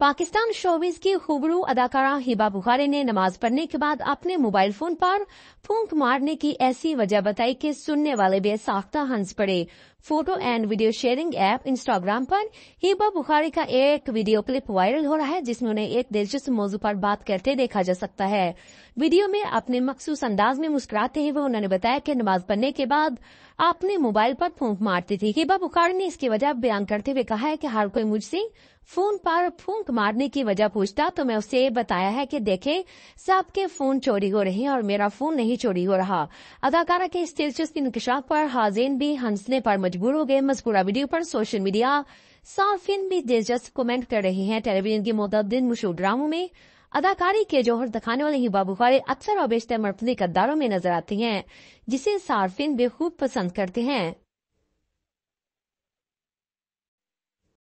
Pakistan showbiz की खूबरू अदाकारा हिबा बुखारी ने नमाज पढ़ने के बाद अपने मोबाइल फोन पर फूंक मारने की ऐसी वजह बताई कि सुनने वाले बेसाख्ता हंस पड़े photo and video sharing app Instagram पर हिबा बुखारी का एक वीडियो क्लिप वायरल हो रहा है जिसमें उन्हें एक दिलचस्प मौजू पर बात करते देखा जा सकता है वीडियो में अपने मखसूस अंदाज में मुस्कुराते हुए उन्होंने बताया कि नमाज पढ़ने के बाद अपने मोबाइल पर फूंक मारती थी हिबा बुखारी ने इसकी वजह बयान करते हुए कहा है कि हर कोई मुझसे फोन पर फूंक मारने की वजह पूछता तो मैं उसे बताया है कि देखे सबके फोन चोरी हो रहे हैं और मेरा फोन नहीं चोरी हो रहा अदाकारा के इस दिलचस्प इंकशाफ पर हाजिन भी हंसने पर मजबूर हो गए मजबूरा वीडियो पर सोशल मीडिया साफिन भी दिलचस्प कमेंट कर रहे हैं टेलीविजन के मुतदिन मशहूर ड्रामों में अदाकारी के जौहर दिखाने वाली ही बुखारी अक्सर और बेशतर मरफली कद्दारों में नजर आती हैं जिसे सार्फिन बेखूब पसंद करते हैं